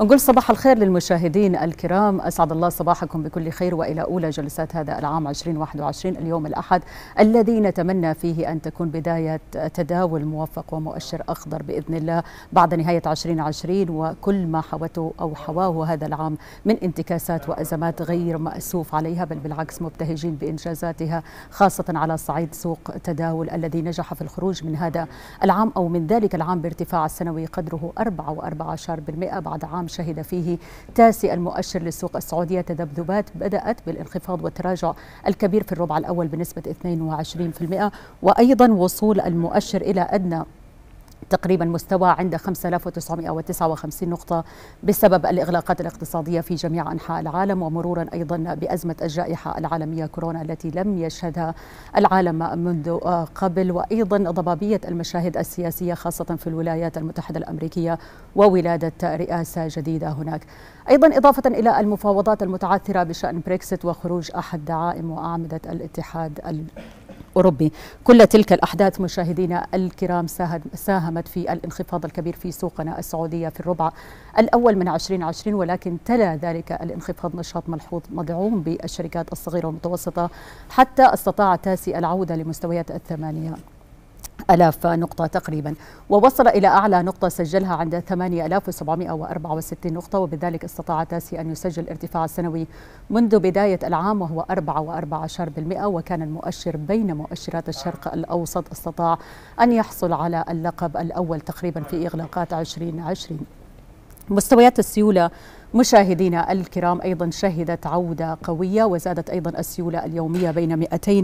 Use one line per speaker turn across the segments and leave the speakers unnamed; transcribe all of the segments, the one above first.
نقول صباح الخير للمشاهدين الكرام أسعد الله صباحكم بكل خير وإلى أولى جلسات هذا العام 2021 اليوم الأحد الذي نتمنى فيه أن تكون بداية تداول موفق ومؤشر أخضر بإذن الله بعد نهاية 2020 وكل ما حوته أو حواه هذا العام من انتكاسات وأزمات غير مأسوف عليها بل بالعكس مبتهجين بإنجازاتها خاصة على صعيد سوق تداول الذي نجح في الخروج من هذا العام أو من ذلك العام بارتفاع السنوي قدره 4.14% بعد عام العام شهد فيه تاسي المؤشر للسوق السعودية تذبذبات بدأت بالانخفاض والتراجع الكبير في الربع الأول بنسبة 22% وأيضا وصول المؤشر إلى أدنى تقريبا مستوى عند 5959 نقطة بسبب الإغلاقات الاقتصادية في جميع أنحاء العالم ومرورا أيضا بأزمة الجائحة العالمية كورونا التي لم يشهدها العالم منذ قبل وأيضا ضبابية المشاهد السياسية خاصة في الولايات المتحدة الأمريكية وولادة رئاسة جديدة هناك أيضا إضافة إلى المفاوضات المتعثرة بشأن بريكسيت وخروج أحد دعائم وأعمدة الاتحاد الأوروبي كل تلك الأحداث مشاهدينا الكرام ساهمت في الانخفاض الكبير في سوقنا السعودية في الربع الأول من 2020 ولكن تلا ذلك الانخفاض نشاط ملحوظ مدعوم بالشركات الصغيرة والمتوسطة حتى استطاع تاسي العودة لمستويات الثمانية ألاف نقطة تقريبا ووصل إلى أعلى نقطة سجلها عند 8764 نقطة وبذلك استطاع تاسي أن يسجل ارتفاع سنوي منذ بداية العام وهو 4.14% وكان المؤشر بين مؤشرات الشرق الأوسط استطاع أن يحصل على اللقب الأول تقريبا في إغلاقات 2020 مستويات السيولة مشاهدينا الكرام أيضا شهدت عودة قوية وزادت أيضا السيولة اليومية بين 200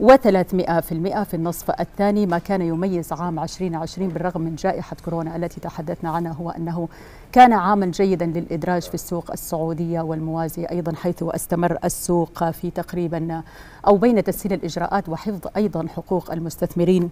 و 300 في النصف الثاني ما كان يميز عام 2020 بالرغم من جائحة كورونا التي تحدثنا عنها هو أنه كان عاما جيدا للإدراج في السوق السعودية والموازية أيضا حيث استمر السوق في تقريبا أو بين تسهيل الإجراءات وحفظ أيضا حقوق المستثمرين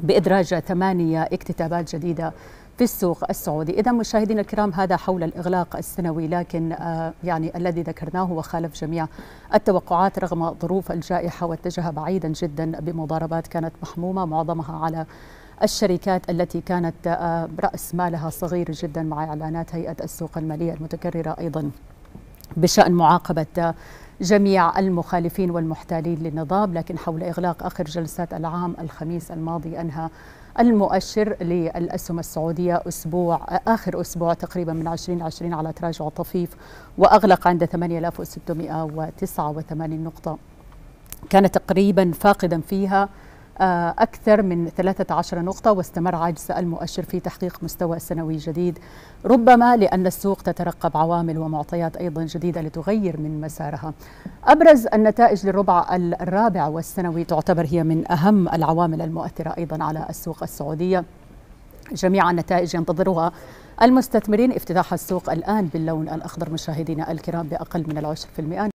بإدراج ثمانية اكتتابات جديدة في السوق السعودي إذا مشاهدينا الكرام هذا حول الإغلاق السنوي لكن آه، يعني الذي ذكرناه وخالف جميع التوقعات رغم ظروف الجائحة واتجه بعيدا جدا بمضاربات كانت محمومة معظمها على الشركات التي كانت آه، رأس مالها صغير جدا مع إعلانات هيئة السوق المالية المتكررة أيضا بشأن معاقبة آه، جميع المخالفين والمحتالين للنظام لكن حول إغلاق آخر جلسات العام الخميس الماضي أنهى المؤشر للأسهم السعودية أسبوع آخر أسبوع تقريبا من 2020 على تراجع طفيف وأغلق عند 8689 نقطة كان تقريبا فاقدا فيها آه، أكثر من 13 نقطة واستمر عجز المؤشر في تحقيق مستوى سنوي جديد ربما لأن السوق تترقب عوامل ومعطيات أيضا جديدة لتغير من مسارها أبرز النتائج للربع الرابع والسنوي تعتبر هي من أهم العوامل المؤثرة أيضا على السوق السعودية جميع النتائج ينتظرها المستثمرين افتتاح السوق الآن باللون الأخضر مشاهدينا الكرام بأقل من العشر في المئة